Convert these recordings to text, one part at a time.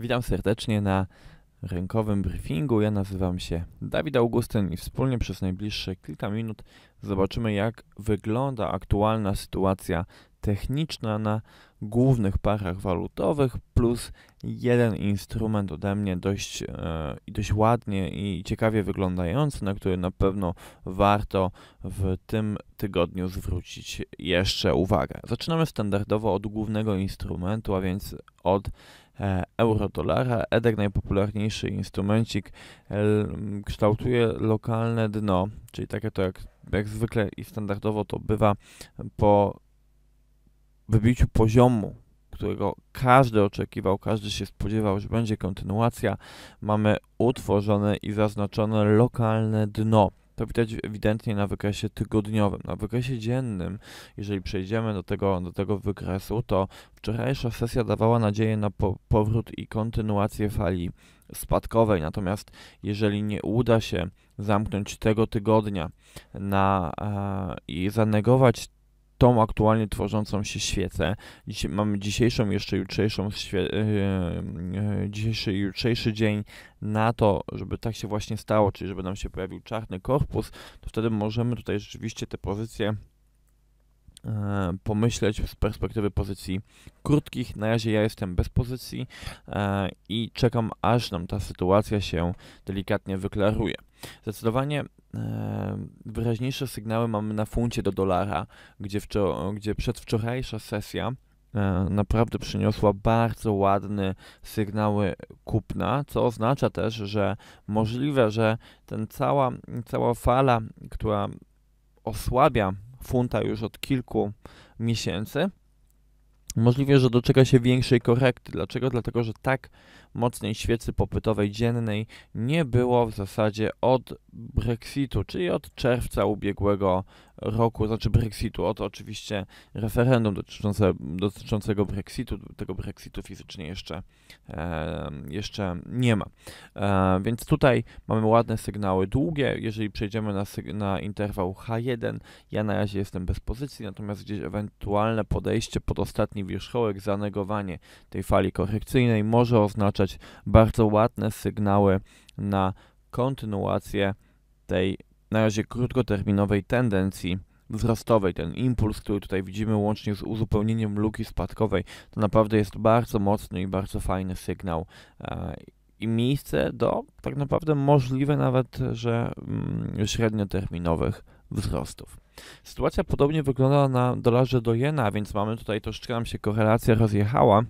Witam serdecznie na rynkowym briefingu. Ja nazywam się Dawid Augustyn i wspólnie przez najbliższe kilka minut zobaczymy, jak wygląda aktualna sytuacja techniczna na głównych parach walutowych plus jeden instrument ode mnie dość, e, dość ładnie i ciekawie wyglądający, na który na pewno warto w tym tygodniu zwrócić jeszcze uwagę. Zaczynamy standardowo od głównego instrumentu, a więc od e, euro-dolara. edek najpopularniejszy instrumencik, kształtuje lokalne dno, czyli takie to jak, jak zwykle i standardowo to bywa po wybiciu poziomu, którego każdy oczekiwał, każdy się spodziewał, że będzie kontynuacja, mamy utworzone i zaznaczone lokalne dno. To widać ewidentnie na wykresie tygodniowym. Na wykresie dziennym, jeżeli przejdziemy do tego, do tego wykresu, to wczorajsza sesja dawała nadzieję na po powrót i kontynuację fali spadkowej. Natomiast jeżeli nie uda się zamknąć tego tygodnia na, e, i zanegować tą aktualnie tworzącą się świecę. Dziś, mamy dzisiejszą, jeszcze jutrzejszą, świe- yy, yy, dzisiejszy, jutrzejszy dzień na to, żeby tak się właśnie stało, czyli żeby nam się pojawił czarny korpus, to wtedy możemy tutaj rzeczywiście te pozycje E, pomyśleć z perspektywy pozycji krótkich. Na razie ja jestem bez pozycji e, i czekam, aż nam ta sytuacja się delikatnie wyklaruje. Zdecydowanie e, wyraźniejsze sygnały mamy na funcie do dolara, gdzie, wczor- gdzie przedwczorajsza sesja naprawdę przyniosła bardzo ładne sygnały kupna, co oznacza też, że możliwe, że ten cała, cała fala, która osłabia funta już od kilku miesięcy. Możliwe, że doczeka się większej korekty. Dlaczego? Dlatego, że tak mocnej świecy popytowej dziennej nie było w zasadzie od Brexitu, czyli od czerwca ubiegłego roku, znaczy Brexitu, od oczywiście referendum dotyczące, dotyczącego Brexitu, tego Brexitu fizycznie jeszcze, e, jeszcze nie ma. E, więc tutaj mamy ładne sygnały długie, jeżeli przejdziemy na, na interwał H1, ja na razie jestem bez pozycji, natomiast gdzieś ewentualne podejście pod ostatni wierzchołek, zanegowanie tej fali korekcyjnej może oznaczać dostarczać bardzo ładne sygnały na kontynuację tej na razie krótkoterminowej tendencji wzrostowej. Ten impuls, który tutaj widzimy łącznie z uzupełnieniem luki spadkowej, to naprawdę jest bardzo mocny i bardzo fajny sygnał. E, I miejsce do tak naprawdę możliwe nawet, że mm, średnioterminowych wzrostów. Sytuacja podobnie wygląda na dolarze do jena, więc mamy tutaj troszeczkę nam się korelacja rozjechała.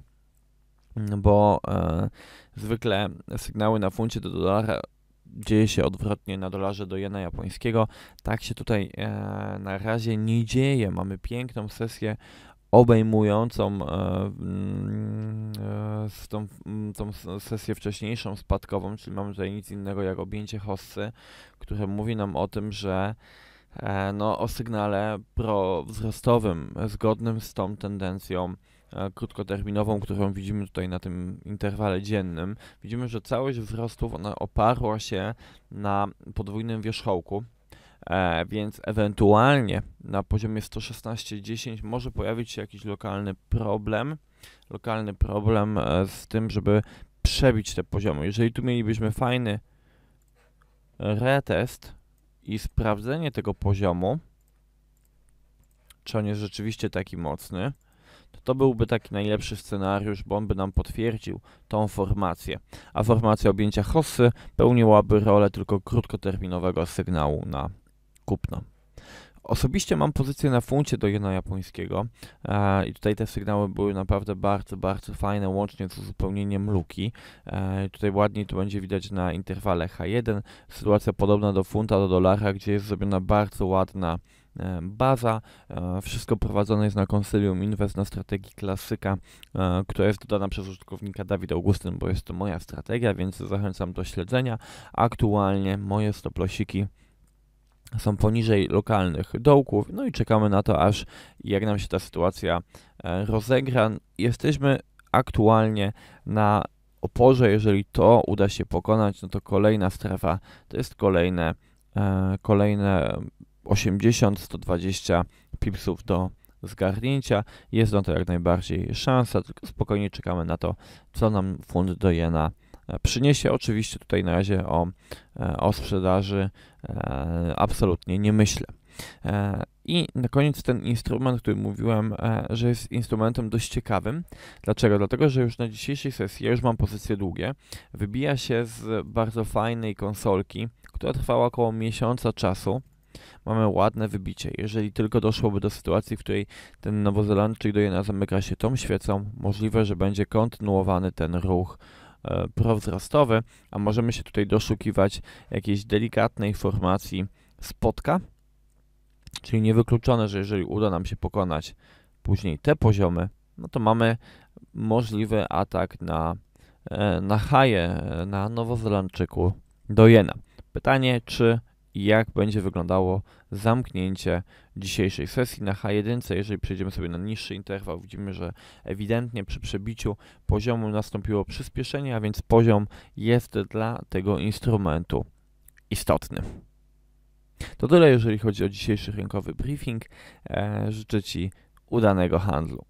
No bo e, zwykle sygnały na funcie do dolara dzieje się odwrotnie na dolarze do jena japońskiego. Tak się tutaj e, na razie nie dzieje. Mamy piękną sesję obejmującą e, mm, z tą, mm, tą sesję wcześniejszą spadkową, czyli mamy tutaj nic innego jak objęcie hossy, które mówi nam o tym, że no, o sygnale prowzrostowym, zgodnym z tą tendencją E, krótkoterminową, którą widzimy tutaj na tym interwale dziennym, widzimy, że całość wzrostów ona oparła się na podwójnym wierzchołku, E, więc ewentualnie na poziomie 116.10 może pojawić się jakiś lokalny problem, lokalny problem e, z tym, żeby przebić te poziomy. Jeżeli tu mielibyśmy fajny retest i sprawdzenie tego poziomu, czy on jest rzeczywiście taki mocny, to to byłby taki najlepszy scenariusz, bo on by nam potwierdził tą formację. A formacja objęcia Hossy pełniłaby rolę tylko krótkoterminowego sygnału na kupno. Osobiście mam pozycję na funcie do jena japońskiego e, i tutaj te sygnały były naprawdę bardzo, bardzo fajne, łącznie z uzupełnieniem luki. E, tutaj ładniej to będzie widać na interwale H1. Sytuacja podobna do funta, do dolara, gdzie jest zrobiona bardzo ładna E, baza. E, wszystko prowadzone jest na Konsylium Invest na strategii klasyka, e, która jest dodana przez użytkownika Dawid Augustyn, bo jest to moja strategia, więc zachęcam do śledzenia. Aktualnie moje stoplosiki są poniżej lokalnych dołków, no i czekamy na to, aż jak nam się ta sytuacja rozegra. Jesteśmy aktualnie na oporze, jeżeli to uda się pokonać, no to kolejna strefa to jest kolejne, kolejne 80-120 pipsów do zgarnięcia. Jest na to jak najbardziej szansa, tylko spokojnie czekamy na to, co nam fund do jena e, przyniesie. Oczywiście tutaj na razie o, e, o sprzedaży e, absolutnie nie myślę. I na koniec ten instrument, który mówiłem, że jest instrumentem dość ciekawym. Dlaczego? Dlatego, że już na dzisiejszej sesji, ja już mam pozycje długie, wybija się z bardzo fajnej konsolki, która trwała około miesiąca czasu Mamy ładne wybicie. Jeżeli tylko doszłoby do sytuacji, w której ten Nowozelandczyk do Jena zamyka się tą świecą, możliwe, że będzie kontynuowany ten ruch e, prowzrostowy, a możemy się tutaj doszukiwać jakiejś delikatnej formacji spotka, czyli niewykluczone, że jeżeli uda nam się pokonać później te poziomy, no to mamy możliwy atak na, e, na haje, e, na Nowozelandczyku do jena. Pytanie, czy jak będzie wyglądało zamknięcie dzisiejszej sesji na H1. Jeżeli przejdziemy sobie na niższy interwał, widzimy, że ewidentnie przy przebiciu poziomu nastąpiło przyspieszenie, a więc poziom jest dla tego instrumentu istotny. To tyle, jeżeli chodzi o dzisiejszy rynkowy briefing. E, życzę Ci udanego handlu.